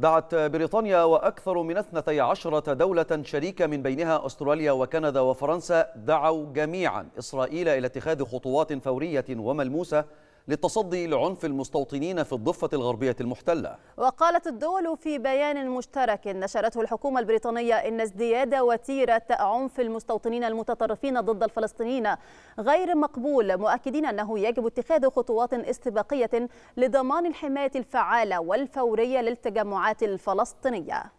دعت بريطانيا وأكثر من 12 دولة شريكة من بينها أستراليا وكندا وفرنسا دعوا جميعا إسرائيل إلى اتخاذ خطوات فورية وملموسة للتصدي لعنف المستوطنين في الضفة الغربية المحتلة وقالت الدول في بيان مشترك نشرته الحكومة البريطانية إن ازدياد وتيرة عنف المستوطنين المتطرفين ضد الفلسطينيين غير مقبول مؤكدين أنه يجب اتخاذ خطوات استباقية لضمان الحماية الفعالة والفورية للتجمعات الفلسطينية